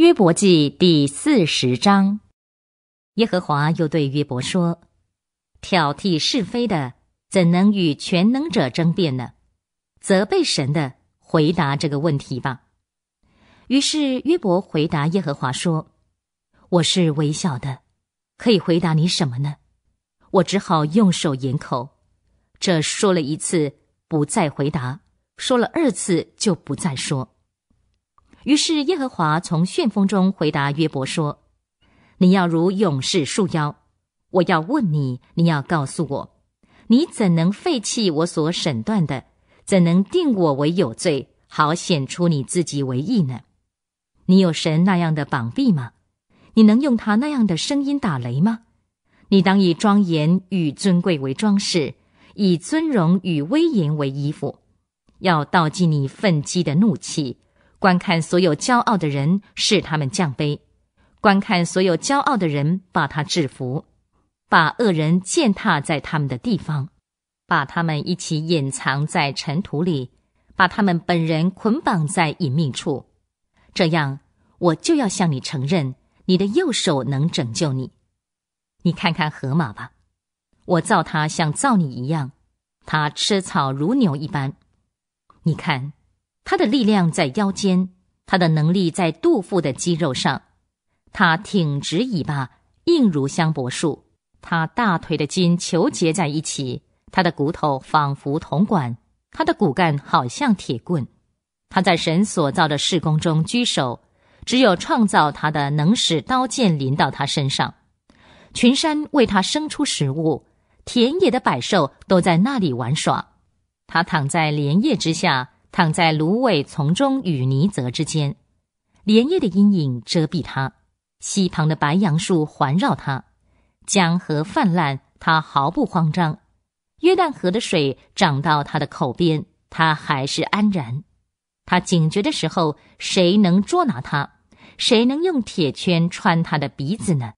约伯记第四十章，耶和华又对约伯说：“挑剔是非的，怎能与全能者争辩呢？责备神的，回答这个问题吧。”于是约伯回答耶和华说：“我是微小的，可以回答你什么呢？我只好用手掩口，这说了一次，不再回答；说了二次，就不再说。”于是耶和华从旋风中回答约伯说：“你要如勇士束腰，我要问你，你要告诉我，你怎能废弃我所审断的？怎能定我为有罪？好显出你自己为义呢？你有神那样的膀臂吗？你能用他那样的声音打雷吗？你当以庄严与尊贵为装饰，以尊荣与威严为衣服，要倒尽你愤激的怒气。”观看所有骄傲的人，使他们降卑；观看所有骄傲的人，把他制服，把恶人践踏在他们的地方，把他们一起隐藏在尘土里，把他们本人捆绑在隐秘处。这样，我就要向你承认，你的右手能拯救你。你看看河马吧，我造它像造你一样，它吃草如牛一般。你看。他的力量在腰间，他的能力在肚腹的肌肉上。他挺直尾巴，硬如香柏树。他大腿的筋球结在一起，他的骨头仿佛铜管，他的骨干好像铁棍。他在神所造的世宫中居首，只有创造他的能使刀剑临到他身上。群山为他生出食物，田野的百兽都在那里玩耍。他躺在莲叶之下。躺在芦苇丛中与泥泽之间，莲叶的阴影遮蔽他，溪旁的白杨树环绕他，江河泛滥他毫不慌张，约旦河的水涨到他的口边，他还是安然。他警觉的时候，谁能捉拿他？谁能用铁圈穿他的鼻子呢？